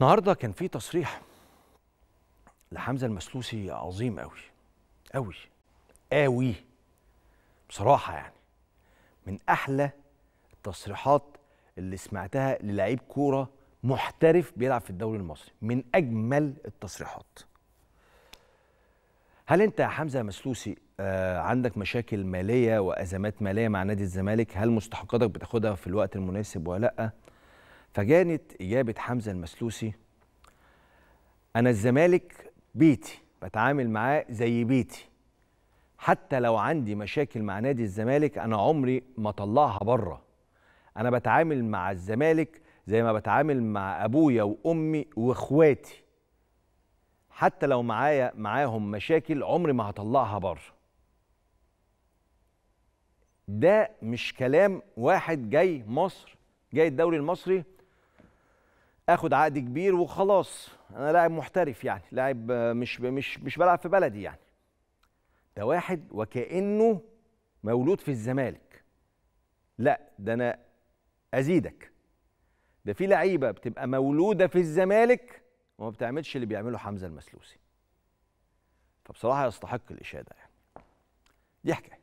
النهارده كان في تصريح لحمزه المسلوسي عظيم قوي قوي قوي بصراحه يعني من احلى التصريحات اللي سمعتها للعيب كوره محترف بيلعب في الدوري المصري من اجمل التصريحات هل انت يا حمزه مسلوسي آه، عندك مشاكل ماليه وازمات ماليه مع نادي الزمالك هل مستحقاتك بتاخدها في الوقت المناسب ولا لا فجانت إجابة حمزة المسلوسي أنا الزمالك بيتي بتعامل معاه زي بيتي حتى لو عندي مشاكل مع نادي الزمالك أنا عمري ما طلعها بره أنا بتعامل مع الزمالك زي ما بتعامل مع أبويا وأمي وإخواتي حتى لو معايا معاهم مشاكل عمري ما هطلعها بره ده مش كلام واحد جاي مصر جاي الدوري المصري اخد عقد كبير وخلاص انا لاعب محترف يعني لاعب مش مش مش بلعب في بلدي يعني ده واحد وكانه مولود في الزمالك لا ده انا ازيدك ده في لعيبه بتبقى مولوده في الزمالك وما بتعملش اللي بيعمله حمزه المسلوسي فبصراحه يستحق الاشاده يعني دي حكايه